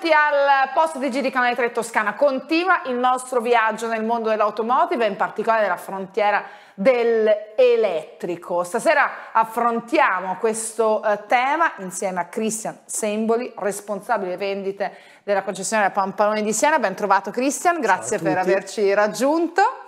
benvenuti al post di G di Canale 3 Toscana. Continua il nostro viaggio nel mondo dell'automotive, in particolare della frontiera dell'elettrico. Stasera affrontiamo questo eh, tema insieme a Cristian Semboli, responsabile vendite della concessionaria Pampanone di Siena. Ben trovato Cristian, grazie per averci raggiunto.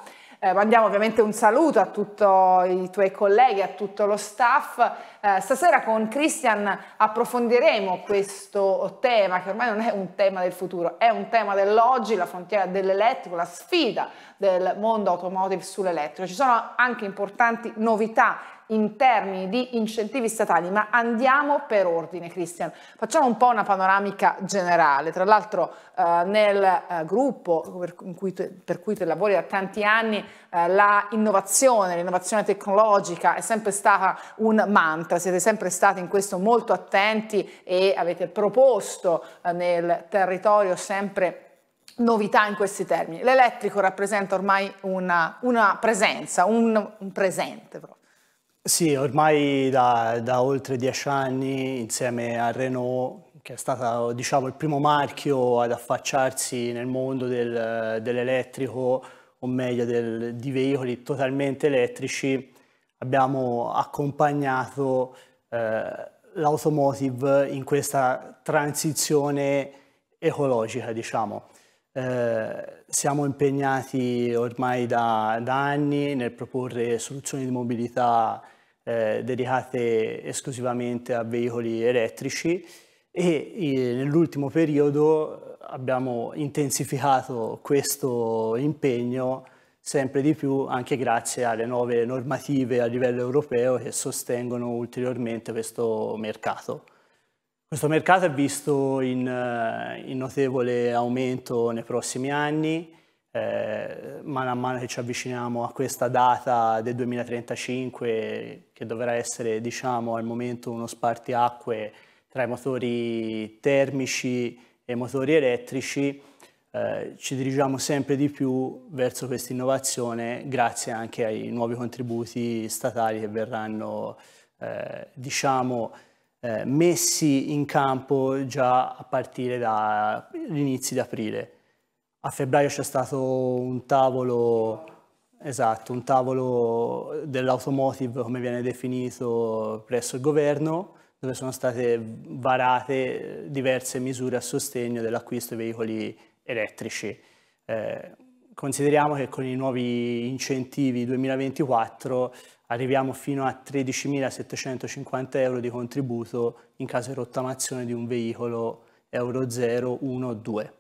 Eh, mandiamo ovviamente un saluto a tutti i tuoi colleghi, a tutto lo staff. Eh, stasera con Christian approfondiremo questo tema che ormai non è un tema del futuro, è un tema dell'oggi, la frontiera dell'elettrico, la sfida del mondo automotive sull'elettrico. Ci sono anche importanti novità in termini di incentivi statali, ma andiamo per ordine Cristian. Facciamo un po' una panoramica generale, tra l'altro eh, nel eh, gruppo per cui, te, per cui, te, lavori da tanti anni eh, la innovazione, l'innovazione tecnologica è sempre stata un mantra, siete sempre stati in questo molto attenti e avete proposto eh, nel territorio sempre novità in questi termini. L'elettrico rappresenta ormai una, una presenza, un, un presente proprio. Sì, ormai da, da oltre dieci anni insieme a Renault che è stato diciamo, il primo marchio ad affacciarsi nel mondo del, dell'elettrico, o meglio del, di veicoli totalmente elettrici, abbiamo accompagnato eh, l'automotive in questa transizione ecologica. Diciamo. Eh, siamo impegnati ormai da, da, anni nel proporre soluzioni di mobilità eh, dedicate esclusivamente a veicoli elettrici e eh, nell'ultimo periodo abbiamo intensificato questo impegno sempre di più anche grazie alle nuove normative a livello europeo che sostengono ulteriormente questo mercato. Questo mercato è visto in, eh, in notevole aumento nei prossimi anni, eh, man a mano che ci avviciniamo a questa data del 2035, che dovrà essere diciamo, al momento uno spartiacque tra i motori termici e i motori elettrici, eh, ci dirigiamo sempre di più verso questa innovazione grazie anche ai nuovi contributi statali che verranno eh, diciamo, eh, messi in campo già a partire dagli inizi di aprile. A febbraio c'è stato un tavolo, esatto, un tavolo dell'automotive, come viene definito, presso il governo, dove sono state varate diverse misure a sostegno dell'acquisto di veicoli elettrici. Eh, consideriamo che con i nuovi incentivi 2024 arriviamo fino a 13.750 euro di contributo in caso di rottamazione di un veicolo Euro 0, 1 2.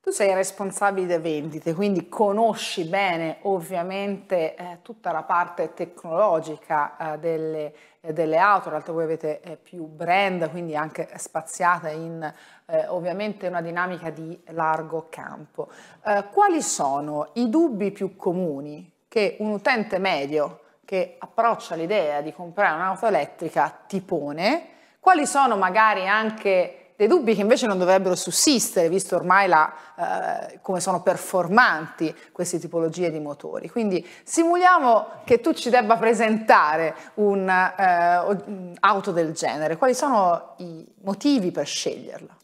Tu sei responsabile delle vendite, quindi conosci bene ovviamente eh, tutta la parte tecnologica eh, delle, eh, delle, auto, in realtà voi avete eh, più brand, quindi anche spaziate in eh, ovviamente una dinamica di largo campo. Eh, quali sono i dubbi più comuni che un utente medio che approccia l'idea di comprare un'auto elettrica ti pone, quali sono magari anche dei dubbi che invece non dovrebbero sussistere, visto ormai la, eh, come sono performanti queste tipologie di motori. Quindi simuliamo che tu ci debba presentare un'auto eh, mm, del genere, quali sono i motivi per sceglierla?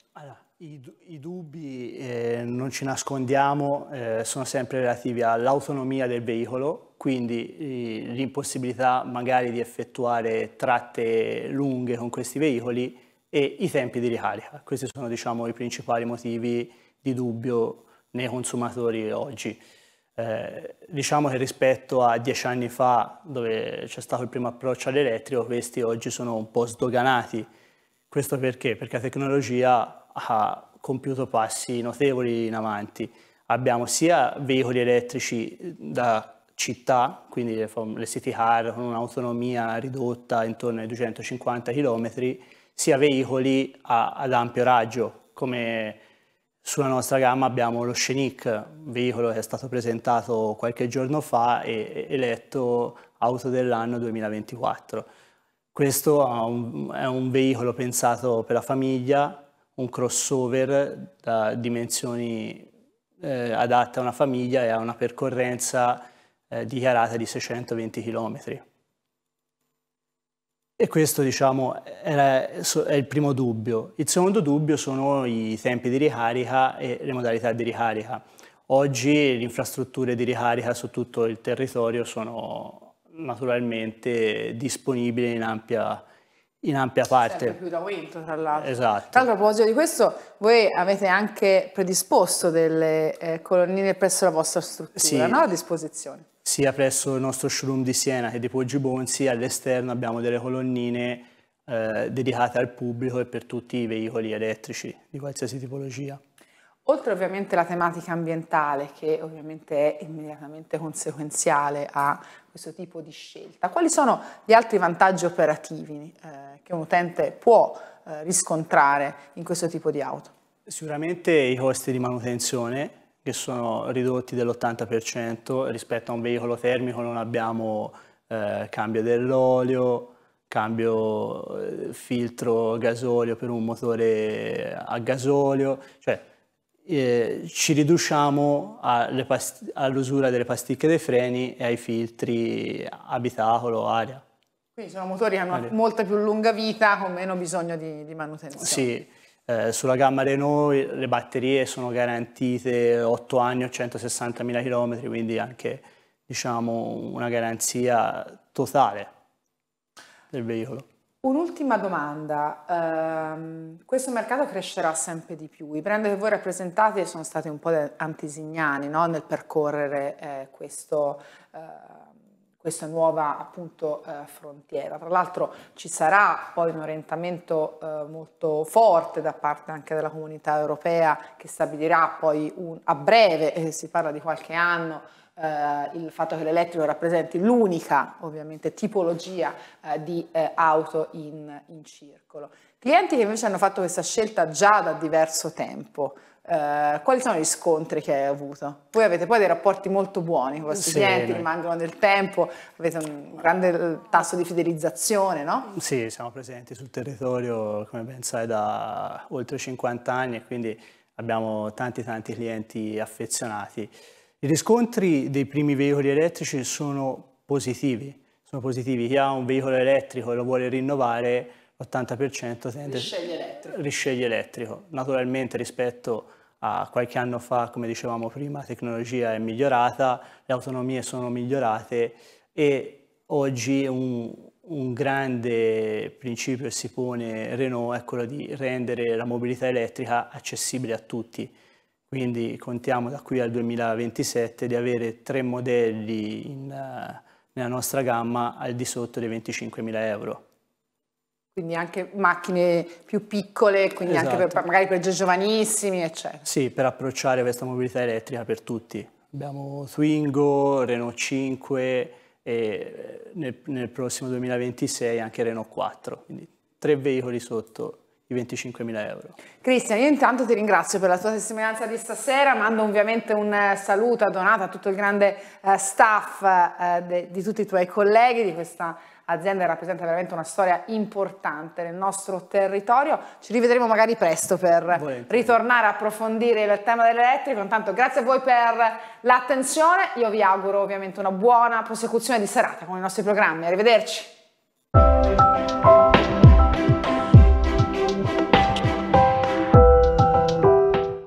i, i, dubbi, eh, non ci nascondiamo, eh, sono sempre relativi all'autonomia del veicolo, quindi eh, l'impossibilità magari di effettuare tratte lunghe con questi veicoli e i tempi di ricarica. Questi sono diciamo, i principali motivi di dubbio nei consumatori oggi. Eh, diciamo che rispetto a dieci anni fa, dove c'è stato il primo approccio all'elettrico, questi oggi sono un po' sdoganati. Questo perché? Perché la tecnologia ha compiuto passi notevoli in avanti. Abbiamo sia veicoli elettrici da città, quindi le, le city car con un'autonomia ridotta intorno ai 250 km, sia veicoli a, ad ampio raggio, come sulla nostra gamma abbiamo lo Scenic, un veicolo che è stato presentato qualche giorno fa e eletto auto dell'anno 2024. Questo è un veicolo pensato per la famiglia, un crossover da dimensioni eh, adatte a una famiglia e a una percorrenza eh, dichiarata di 620 km. E questo diciamo, era, è il primo dubbio. Il secondo dubbio sono i tempi di ricarica e le modalità di ricarica. Oggi le infrastrutture di ricarica su tutto il territorio sono naturalmente disponibili in ampia, in ampia parte. Sempre più da Winto, tra l'altro. Esatto. Tra l'altro, a proposito di questo, voi avete anche predisposto delle eh, colonnine presso la vostra struttura, sì. no? A disposizione sia presso il nostro showroom di Siena che di Poggi Bonzi, all'esterno abbiamo delle colonnine eh, dedicate al pubblico e per tutti i veicoli elettrici di qualsiasi tipologia. Oltre ovviamente alla tematica ambientale, che ovviamente è immediatamente conseguenziale a questo tipo di scelta, quali sono gli altri vantaggi operativi eh, che un utente può eh, riscontrare in questo tipo di auto? Sicuramente i costi di manutenzione, che sono ridotti dell'80% rispetto a un veicolo termico non abbiamo eh, cambio dell'olio, cambio eh, filtro gasolio per un motore a gasolio, cioè eh, ci riduciamo all'usura delle pasticche dei freni e ai filtri abitacolo, aria. Quindi sono motori che hanno aria. molta più lunga vita con meno bisogno di, di manutenzione. Sì, eh, sulla gamma Renault le batterie sono garantite 8 anni o 160.000 km, quindi anche diciamo, una garanzia totale del veicolo. Un'ultima domanda, um, questo mercato crescerà sempre di più, i brand che voi rappresentate sono stati un po' antesignani no? nel percorrere eh, questo, uh, questa nuova appunto, eh, frontiera. Tra l'altro ci sarà poi un orientamento eh, molto forte da parte anche della comunità europea che stabilirà poi un, a breve, eh, si parla di qualche anno, eh, il fatto che l'elettrico rappresenti l'unica ovviamente tipologia eh, di eh, auto in, in circolo. Clienti che invece hanno fatto questa scelta già da diverso tempo, eh, quali sono gli scontri che hai avuto? Voi avete poi dei rapporti molto buoni con i vostri sì, clienti, noi. rimangono nel tempo, avete un grande eh, tasso di fidelizzazione, no? Sì, siamo presenti sul territorio, come ben sai, da oltre 50 anni e quindi abbiamo tanti tanti clienti affezionati. I riscontri dei primi veicoli elettrici sono positivi, sono positivi. Chi ha un veicolo elettrico e lo vuole rinnovare, l'80% tende, elettrico. Risceglie elettrico. Naturalmente rispetto a qualche anno fa, come dicevamo prima, la tecnologia è migliorata, le autonomie sono migliorate e oggi un, un grande principio che si pone Renault è quello di rendere la mobilità elettrica accessibile a tutti. Quindi contiamo da qui al 2027 di avere tre modelli in, nella nostra gamma al di sotto dei 25.000 euro quindi anche macchine più piccole, quindi esatto. anche per, esatto. magari per giovanissimi, eccetera. Sì, per approcciare questa mobilità elettrica per tutti. Abbiamo Twingo, Renault 5 e eh, nel, nel prossimo 2026 anche Renault 4, quindi tre veicoli sotto i 25.000 euro. Cristian, io intanto ti ringrazio per la tua testimonianza di stasera, mando ovviamente un eh, saluto a Donata, a tutto il grande uh, staff uh, de, di tutti i tuoi colleghi di questa azienda che rappresenta veramente una storia importante nel nostro territorio. Ci rivedremo magari presto per Volentieri. ritornare a approfondire il tema dell'elettrico. Intanto grazie a voi per l'attenzione, io vi auguro ovviamente una buona prosecuzione di serata con i nostri programmi. Arrivederci.